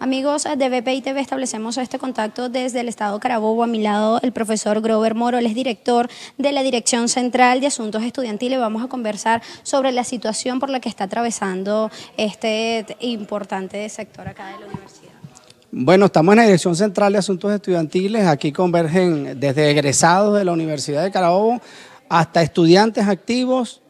Amigos de BPI TV, establecemos este contacto desde el Estado Carabobo. A mi lado, el profesor Grover Moro, es director de la Dirección Central de Asuntos Estudiantiles. Vamos a conversar sobre la situación por la que está atravesando este importante sector acá de la universidad. Bueno, estamos en la Dirección Central de Asuntos Estudiantiles. Aquí convergen desde egresados de la Universidad de Carabobo hasta estudiantes activos,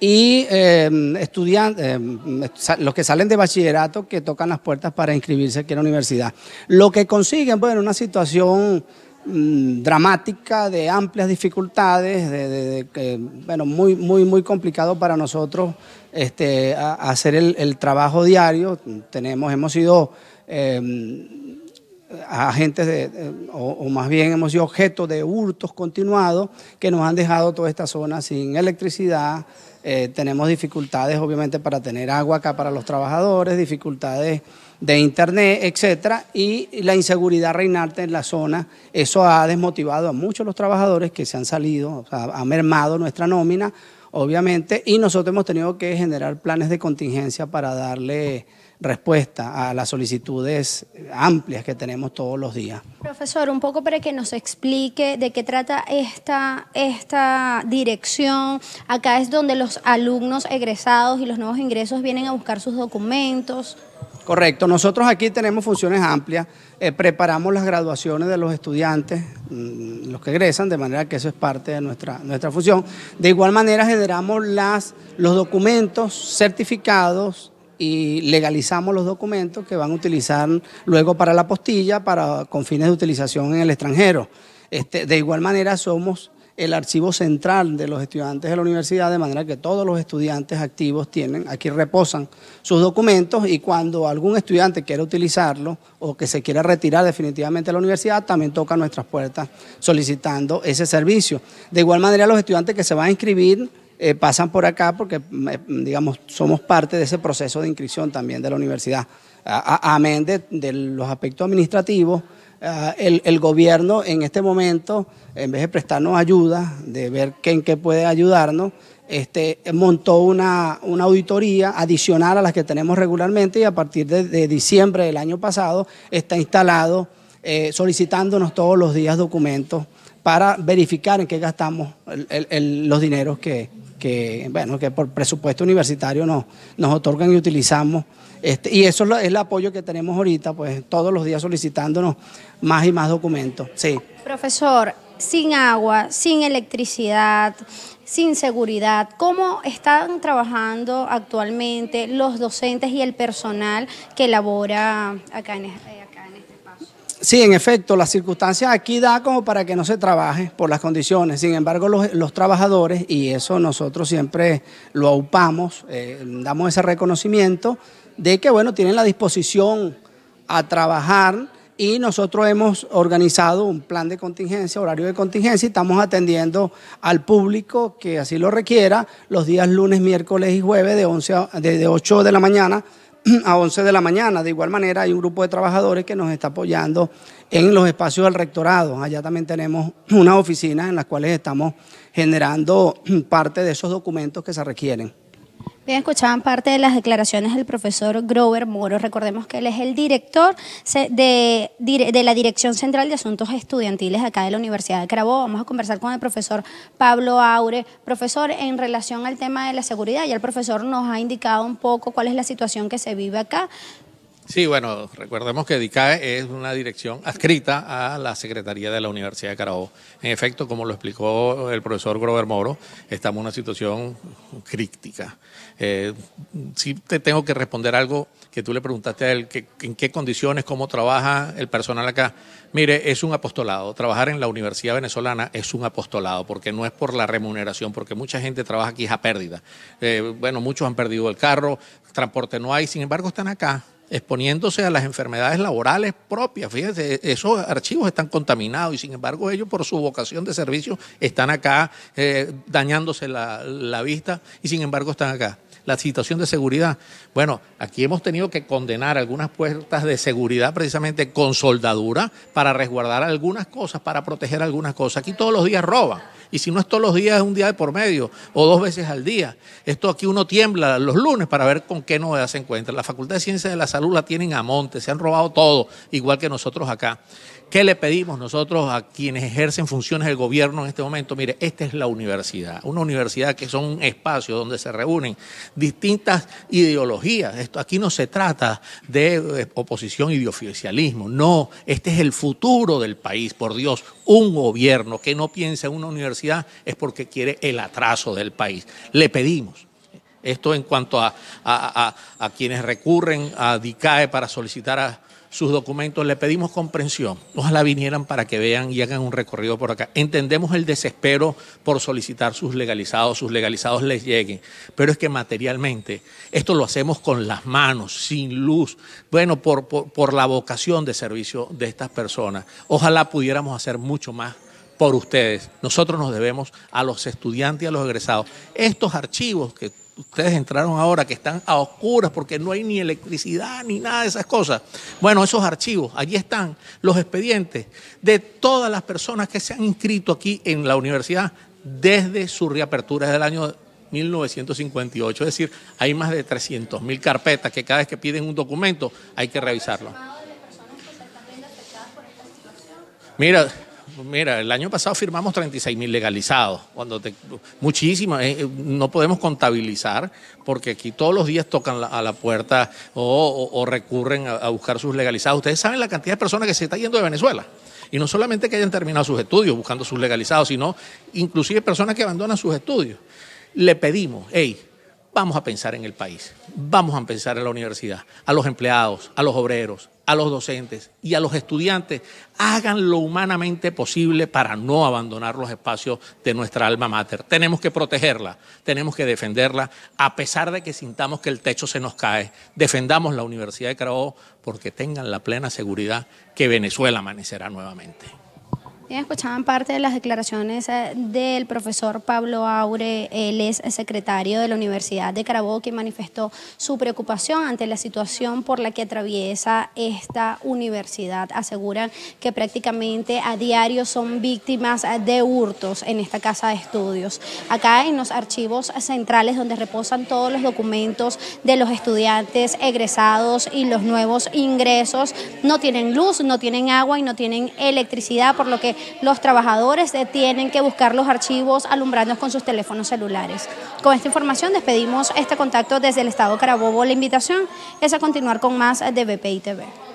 y em, estudiantes, em, los que salen de bachillerato que tocan las puertas para inscribirse aquí en la universidad. Lo que consiguen, bueno, una situación mm, dramática de amplias dificultades, de, de, bueno, muy, muy, muy complicado para nosotros este, hacer el, trabajo diario. Tenemos, hemos sido em, agentes o, o, más bien hemos sido objeto de hurtos continuados que nos han dejado toda esta zona sin electricidad, eh, tenemos dificultades, obviamente, para tener agua acá para los trabajadores, dificultades de internet, etcétera, y la inseguridad reinante en la zona. Eso ha desmotivado a muchos los trabajadores que se han salido, ha mermado nuestra nómina, obviamente, y nosotros hemos tenido que generar planes de contingencia para darle respuesta a las solicitudes amplias que tenemos todos los días. Profesor, un poco para que nos explique de qué trata esta, esta dirección. Acá es donde los alumnos egresados y los nuevos ingresos vienen a buscar sus documentos. Correcto, nosotros aquí tenemos funciones amplias, eh, preparamos las graduaciones de los estudiantes, mm, los que egresan, de manera que eso es parte de nuestra, nuestra función. De igual manera generamos las, los documentos certificados y legalizamos los documentos que van a utilizar luego para la postilla, para, con fines de utilización en el extranjero. Este, de igual manera somos el archivo central de los estudiantes de la universidad, de manera que todos los estudiantes activos tienen, aquí reposan sus documentos y cuando algún estudiante quiera utilizarlo o que se quiera retirar definitivamente de la universidad, también toca nuestras puertas solicitando ese servicio. De igual manera, los estudiantes que se van a inscribir eh, pasan por acá porque, mm, eh, mm, digamos, somos parte de ese proceso de inscripción también de la universidad. Amén de, los aspectos administrativos, ah, el, gobierno en este momento, en vez de prestarnos ayuda, de ver en qué puede ayudarnos, este, montó una, una, auditoría adicional a las que tenemos regularmente y a partir de, diciembre del año pasado está instalado eh, solicitándonos todos los días documentos para verificar en qué gastamos los dineros que, que, bueno, que por presupuesto universitario nos, nos otorgan y utilizamos. Este, y eso es el apoyo que tenemos ahorita, pues todos los días solicitándonos más y más documentos. Sí. Profesor, sin agua, sin electricidad, sin seguridad, ¿cómo están trabajando actualmente los docentes y el personal que labora acá en, acá eh, Sí, en efecto, las circunstancias aquí da como para que no se trabaje por las condiciones. Sin embargo, los, trabajadores, y eso nosotros siempre lo aupamos, eh, damos ese reconocimiento de que, bueno, tienen la disposición a trabajar y nosotros hemos organizado un plan de contingencia, horario de contingencia y estamos atendiendo al público que así lo requiera los días lunes, miércoles y jueves de, 11 de 8 de la mañana a 11 de la mañana. De igual manera, hay un grupo de trabajadores que nos está apoyando en los espacios del rectorado. Allá también tenemos unas oficinas en las cuales estamos generando parte de esos documentos que se requieren. Bien, escuchaban parte de las declaraciones del profesor Grover Moro. Recordemos que él es el director de, la Dirección Central de Asuntos Estudiantiles acá de la Universidad de Carabobo. Vamos a conversar con el profesor Pablo Aure. Profesor, en relación al tema de la seguridad, ya el profesor nos ha indicado un poco cuál es la situación que se vive acá. Sí, bueno, recordemos que DICAE es una dirección adscrita a la Secretaría de la Universidad de Carabobo. En efecto, como lo explicó el profesor Grover Moro, estamos en una situación crítica. Eh, si te tengo que responder algo que tú le preguntaste a él, en qué condiciones, cómo trabaja el personal acá. Mire, es un apostolado. Trabajar en la Universidad Venezolana es un apostolado, porque no es por la remuneración, porque mucha gente trabaja aquí a pérdida. Eh, bueno, muchos han perdido el carro, transporte no hay, sin embargo están acá exponiéndose a las enfermedades laborales propias. Fíjense, esos archivos están contaminados y sin embargo ellos por su vocación de servicio están acá eh, dañándose la vista y sin embargo están acá la situación de seguridad. Bueno, aquí hemos tenido que condenar algunas puertas de seguridad precisamente con soldadura para resguardar algunas cosas, para proteger algunas cosas. Aquí todos los días roban. Y si no es todos los días, es un día de por medio o dos veces al día. Esto aquí uno tiembla los lunes para ver con qué novedad se encuentra. La Facultad de Ciencias de la Salud la tienen a monte, se han robado todo, igual que nosotros acá. ¿Qué le pedimos nosotros a quienes ejercen funciones del gobierno en este momento? Mire, esta es la universidad, una universidad que son un espacio donde se reúnen distintas ideologías. Esto aquí no se trata de eh, oposición y de oficialismo, no, este es el futuro del país, por Dios, un gobierno que no piensa en una universidad es porque quiere el atraso del país. Le pedimos esto en cuanto a, quienes recurren a DICAE para solicitar sus documentos, le pedimos comprensión. Ojalá vinieran para que vean y hagan un recorrido por acá. Entendemos el desespero por solicitar sus legalizados, sus legalizados les lleguen, pero es que materialmente esto lo hacemos con las manos, sin luz, bueno, por, por, por la vocación de servicio de estas personas. Ojalá pudiéramos hacer mucho más por ustedes. Nosotros nos debemos a los estudiantes y a los egresados. Estos archivos que ustedes entraron ahora, que están a oscuras porque no hay ni electricidad ni nada de esas cosas. Bueno, esos archivos, allí están los expedientes de todas las personas que se han inscrito aquí en la universidad desde su reapertura desde el año 1958. Es decir, hay más de 300.000 carpetas que cada vez que piden un documento hay que revisarlo. Mira, mira, el año pasado firmamos 36 mil legalizados, cuando muchísimas, eh, eh, no podemos contabilizar porque aquí todos los días tocan a la puerta o, recurren a, buscar sus legalizados. Ustedes saben la cantidad de personas que se está yendo de Venezuela. Y no solamente que hayan terminado sus estudios buscando sus legalizados, sino inclusive personas que abandonan sus estudios. Le pedimos, hey, vamos a pensar en el país, vamos a pensar en la universidad, a los empleados, a los obreros, a los docentes y a los estudiantes. Hagan lo humanamente posible para no abandonar los espacios de nuestra alma mater. Tenemos que protegerla, tenemos que defenderla, a pesar de que sintamos que el techo se nos cae. Defendamos la Universidad de Carabobo porque tengan la plena seguridad que Venezuela amanecerá nuevamente. Escuchaban parte de las declaraciones eh, del profesor Pablo Aure, él es secretario de la Universidad de Carabobo, que manifestó su preocupación ante la situación por la que atraviesa esta universidad. Aseguran que prácticamente a diario son víctimas eh, de hurtos en esta casa de estudios. Acá en los archivos centrales donde reposan todos los documentos de los estudiantes egresados y los nuevos ingresos, no tienen luz, no tienen agua y no tienen electricidad, por lo que los trabajadores eh, tienen que buscar los archivos alumbrándolos con sus teléfonos celulares. Con esta información despedimos este contacto desde el Estado Carabobo. La invitación es a continuar con más de BPI TV.